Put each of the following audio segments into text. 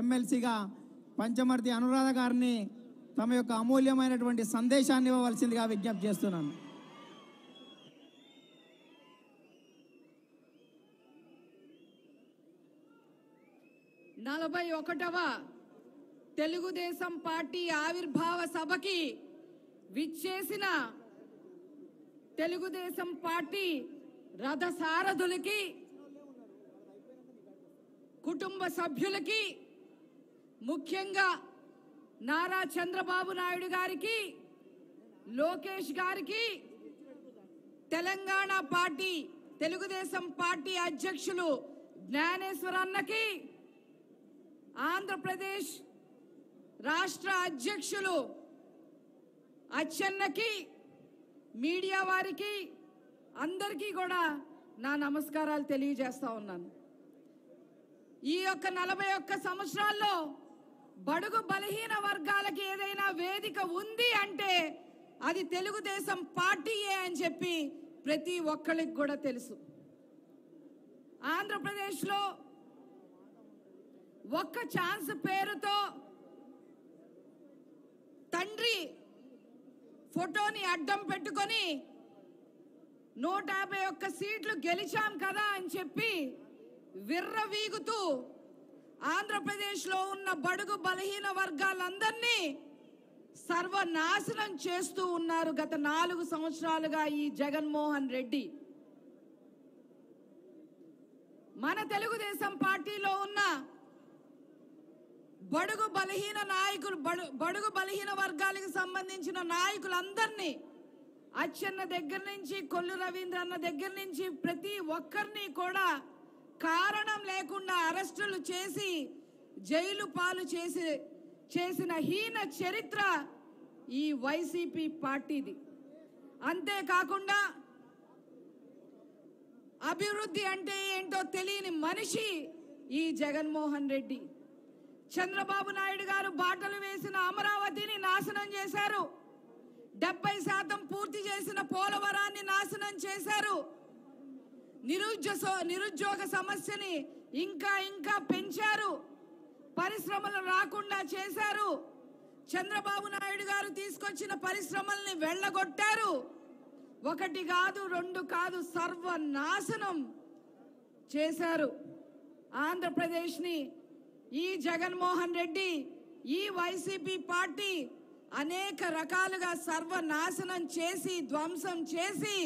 ఎమ్మెల్సీగా పంచమర్తి అనురాధ గారిని తమ యొక్క అమూల్యమైనటువంటి సందేశాన్ని ఇవ్వవలసిందిగా విజ్ఞప్తి చేస్తున్నాను నలభై ఒకటవ తెలుగుదేశం పార్టీ ఆవిర్భావ సభకి విచ్చేసిన తెలుగుదేశం పార్టీ రథసారథులకి కుటుంబ సభ్యులకి ముఖ్యంగా నారా చంద్రబాబు నాయుడు గారికి లోకేష్ గారికి తెలంగాణ పార్టీ తెలుగుదేశం పార్టీ అధ్యక్షులు జ్ఞానేశ్వర అన్నకి ఆంధ్రప్రదేశ్ రాష్ట్ర అధ్యక్షులు అచ్చెన్నకి మీడియా వారికి అందరికీ కూడా నా నమస్కారాలు తెలియజేస్తా ఉన్నాను ఈ యొక్క నలభై ఒక్క సంవత్సరాల్లో బడుగు బలహీన వర్గాలకి ఏదైనా వేదిక ఉంది అంటే అది తెలుగుదేశం పార్టీయే అని చెప్పి ప్రతి ఒక్కరికి కూడా తెలుసు ఆంధ్రప్రదేశ్లో ఒక్క ఛాన్స్ పేరుతో తండ్రి ఫోటోని అడ్డం పెట్టుకొని నూట యాభై ఒక్క సీట్లు గెలిచాం కదా అని చెప్పి విర్రవీగుతూ ఆంధ్రప్రదేశ్లో ఉన్న బడుగు బలహీన వర్గాలందరినీ సర్వనాశనం చేస్తూ ఉన్నారు గత నాలుగు సంవత్సరాలుగా ఈ జగన్మోహన్ రెడ్డి మన తెలుగుదేశం పార్టీలో ఉన్న బడుగు బలహీన నాయకులు బడుగు బలహీన వర్గాలకు సంబంధించిన నాయకులందరినీ అచ్చన్న దగ్గర నుంచి కొల్లు రవీంద్ర అన్న దగ్గర నుంచి ప్రతి ఒక్కరిని కూడా కారణం లేకుండా అరెస్టులు చేసి జైలు పాలు చేసి చేసిన హీన చరిత్ర ఈ వైసీపీ పార్టీది అంతేకాకుండా అభివృద్ధి అంటే ఏంటో తెలియని మనిషి ఈ జగన్మోహన్ రెడ్డి చంద్రబాబు నాయుడు గారు బాటలు వేసిన అమరావతిని నాశనం చేశారు డెబ్బై శాతం పూర్తి చేసిన పోలవరాన్ని నాశనం చేశారు నిరుద్యోగ నిరుద్యోగ సమస్యని ఇంకా ఇంకా పెంచారు పరిశ్రమలు రాకుండా చేశారు చంద్రబాబు నాయుడు గారు తీసుకొచ్చిన పరిశ్రమల్ని వెళ్ళగొట్టారు ఒకటి కాదు రెండు కాదు సర్వనాశనం చేశారు ఆంధ్రప్రదేశ్ని ఈ జగన్మోహన్ రెడ్డి ఈ వైసీపీ పార్టీ అనేక రకాలుగా సర్వనాశనం చేసి ధ్వంసం చేసి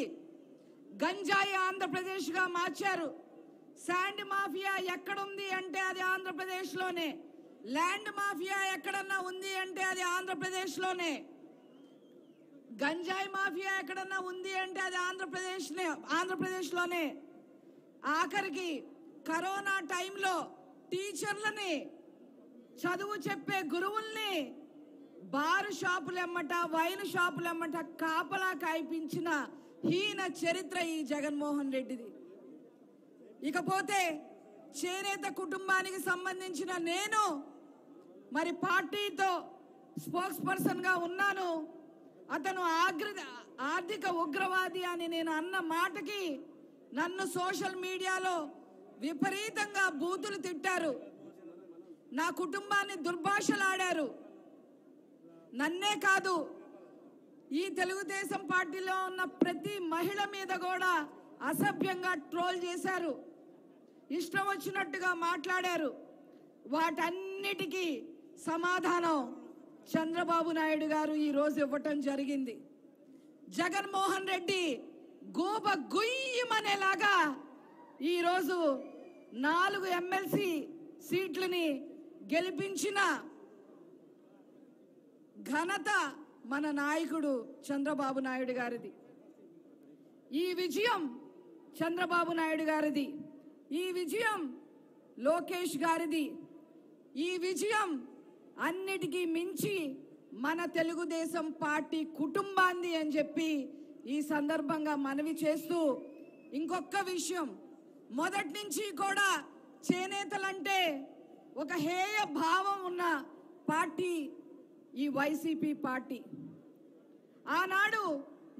గంజాయి ఆంధ్రప్రదేశ్గా మార్చారు శాండ్ మాఫియా ఎక్కడుంది అంటే అది ఆంధ్రప్రదేశ్లోనే ల్యాండ్ మాఫియా ఎక్కడన్నా ఉంది అంటే అది ఆంధ్రప్రదేశ్లోనే గంజాయి మాఫియా ఎక్కడన్నా ఉంది అంటే అది ఆంధ్రప్రదేశ్నే ఆంధ్రప్రదేశ్లోనే ఆఖరికి కరోనా టైంలో టీచర్లని చదువు చెప్పే గురువుల్ని బారు షాపులు ఎమ్మట వైన్ షాపులు ఎమ్మట కాపలా కాయిపించిన హీన చరిత్ర ఈ జగన్మోహన్ రెడ్డిది ఇకపోతే చేనేత కుటుంబానికి సంబంధించిన నేను మరి పార్టీతో స్పోక్స్ పర్సన్గా ఉన్నాను అతను ఆగ్ర ఆర్థిక ఉగ్రవాది అని నేను అన్న మాటకి నన్ను సోషల్ మీడియాలో విపరీతంగా బూతులు తిట్టారు నా కుటుంబాన్ని దుర్భాషలాడారు నన్నే కాదు ఈ తెలుగుదేశం పార్టీలో ఉన్న ప్రతి మహిళ మీద కూడా అసభ్యంగా ట్రోల్ చేశారు ఇష్టం వచ్చినట్టుగా మాట్లాడారు వాటన్నిటికీ సమాధానం చంద్రబాబు నాయుడు గారు ఈరోజు ఇవ్వటం జరిగింది జగన్మోహన్ రెడ్డి గోప గుయ్యమనేలాగా ఈరోజు నాలుగు ఎమ్మెల్సీ సీట్లని గెలిపించిన ఘనత మన నాయకుడు చంద్రబాబు నాయుడు గారిది ఈ విజయం చంద్రబాబు నాయుడు గారిది ఈ విజయం లోకేష్ గారిది ఈ విజయం అన్నిటికీ మించి మన తెలుగుదేశం పార్టీ కుటుంబాన్ని అని చెప్పి ఈ సందర్భంగా మనవి చేస్తూ ఇంకొక విషయం మొదటి నుంచి కూడా చేనేతలంటే ఒక హేయ భావం ఉన్న పార్టీ ఈ వైసీపీ పార్టీ ఆనాడు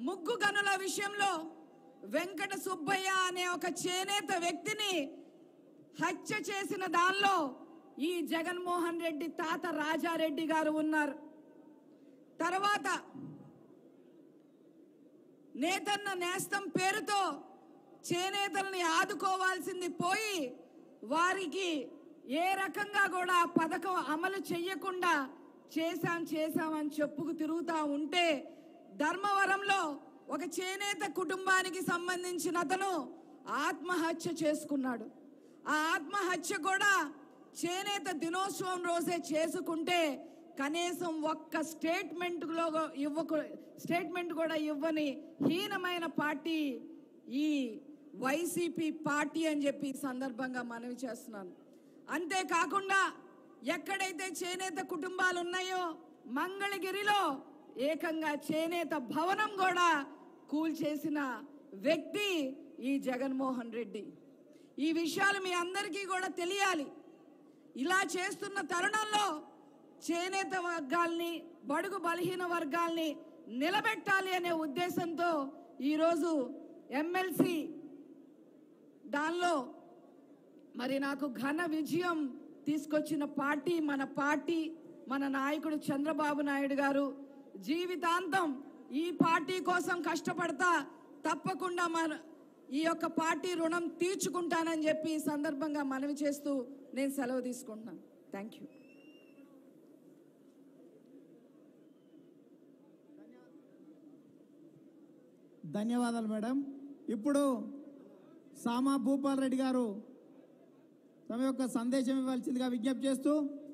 ముగ్గు గనుల విషయంలో వెంకట సుబ్బయ్య అనే ఒక చేనేత వ్యక్తిని హత్య చేసిన దానిలో ఈ జగన్మోహన్ రెడ్డి తాత రాజారెడ్డి గారు ఉన్నారు తర్వాత నేతన్న నేస్తం పేరుతో చేనేతల్ని ఆదుకోవాల్సింది పోయి వారికి ఏ రకంగా కూడా పథకం అమలు చెయ్యకుండా చేశాం చేశామని చెప్పుకు తిరుగుతూ ఉంటే ధర్మవరంలో ఒక చేనేత కుటుంబానికి సంబంధించిన అతను ఆత్మహత్య చేసుకున్నాడు ఆ ఆత్మహత్య కూడా చేనేత దినోత్సవం రోజే చేసుకుంటే కనీసం ఒక్క స్టేట్మెంట్లో ఇవ్వకు స్టేట్మెంట్ కూడా ఇవ్వని హీనమైన పార్టీ ఈ వైసీపీ పార్టీ అని చెప్పి సందర్భంగా మనవి చేస్తున్నాను అంతేకాకుండా ఎక్కడైతే చేనేత కుటుంబాలు ఉన్నాయో మంగళగిరిలో ఏకంగా చేనేత భవనం కూడా కూల్చేసిన వ్యక్తి ఈ జగన్మోహన్ రెడ్డి ఈ విషయాలు మీ అందరికీ కూడా తెలియాలి ఇలా చేస్తున్న తరుణంలో చేనేత వర్గాల్ని బడుగు బలహీన వర్గాల్ని నిలబెట్టాలి అనే ఉద్దేశంతో ఈరోజు ఎమ్మెల్సీ దానిలో మరి నాకు ఘన విజయం తీసుకొచ్చిన పార్టీ మన పార్టీ మన నాయకుడు చంద్రబాబు నాయుడు గారు జీవితాంతం ఈ పార్టీ కోసం కష్టపడతా తప్పకుండా మన ఈ యొక్క పార్టీ రుణం తీర్చుకుంటానని చెప్పి ఈ సందర్భంగా మనవి చేస్తూ నేను సెలవు తీసుకుంటున్నాను థ్యాంక్ యూ ధన్యవాదాలు మేడం ఇప్పుడు సామా భూపాల్ రెడ్డి గారు తమ యొక్క సందేశం ఇవ్వాల్సిందిగా విజ్ఞప్తి చేస్తూ